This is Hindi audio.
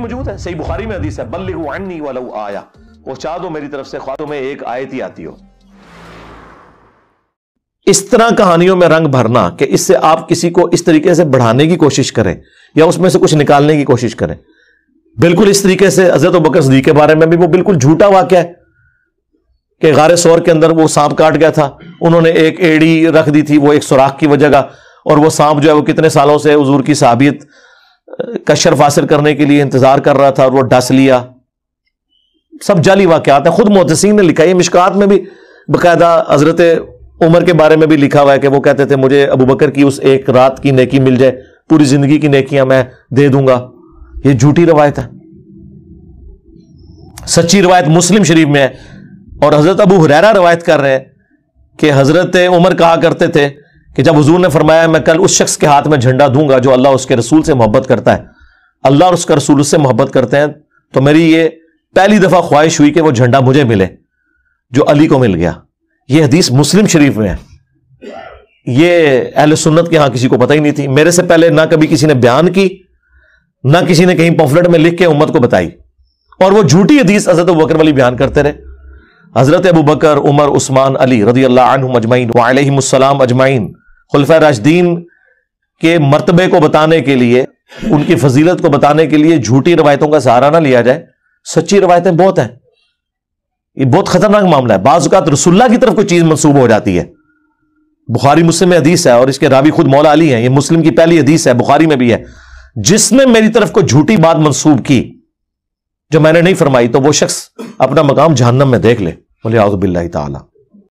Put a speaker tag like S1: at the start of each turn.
S1: भी मौजूद है सही बुखारी में हदीस है बल्ली वाला आया वो चाह दो मेरी तरफ से ख्वादों में एक आयत ही आती हो इस तरह कहानियों में रंग भरना कि इससे आप किसी को इस तरीके से बढ़ाने की कोशिश करें या उसमें से कुछ निकालने की कोशिश करें बिल्कुल इस तरीके से हजरत बकर सदी के बारे में भी वो बिल्कुल झूठा वाक्य है कि गारे सौर के अंदर वो सांप काट गया था उन्होंने एक एड़ी रख दी थी वो एक सुराख की वजह का और वो सांप जो है वो कितने सालों से हजूर की साबित कशरफ हासिल करने के लिए इंतजार कर रहा था और वह डस लिया सब जाली वाकत है खुद मोहतसिन ने लिखा ये मिशकात में भी बाकायदा हजरत उमर के बारे में भी लिखा हुआ है कि वो कहते थे मुझे अबू बकर की उस एक रात की नेकी मिल जाए पूरी जिंदगी की नेकियां मैं दे दूंगा ये झूठी रवायत है सच्ची रवायत मुस्लिम शरीफ में है और हजरत अबू हुरैरा रवायत कर रहे हैं कि हजरत उमर कहा करते थे कि जब हजूर ने फरमाया मैं कल उस शख्स के हाथ में झंडा दूंगा जो अल्लाह उसके रसूल से मोहब्बत करता है अल्लाह और उसका रसूल उससे मोहब्बत करते हैं तो मेरी ये पहली दफा ख्वाहिश हुई कि वो झंडा मुझे मिले जो अली को मिल गया ये हदीस मुस्लिम शरीफ में है ये अहल सुन्नत के यहां किसी को पता ही नहीं थी मेरे से पहले ना कभी किसी ने बयान की ना किसी ने कहीं पॉफलेट में लिख के उम्मत को बताई और वो झूठी हदीस हजरत बकर वाली बयान करते रहे हजरत अबू बकर उमर उस्मान अली रजी अल्लाह अजमाइन वालम अजमाइन खुलफा राशदीन के मरतबे को बताने के लिए उनकी फजीलत को बताने के लिए झूठी रवायतों का सहारा ना लिया जाए सच्ची रवायतें बहुत हैं ये बहुत खतरनाक मामला है बाजुकात रसुल्ला की तरफ कोई चीज मनसूब हो जाती है बुखारी मुस्लिम हदीस है और इसके रावी खुद मौला अली है ये मुस्लिम की पहली हदीस है बुखारी में भी है जिसने मेरी तरफ को झूठी बात मनसूब की जो मैंने नहीं फरमाई तो वो शख्स अपना मकाम जहनम में देख ले बोले आउबिल्ला तला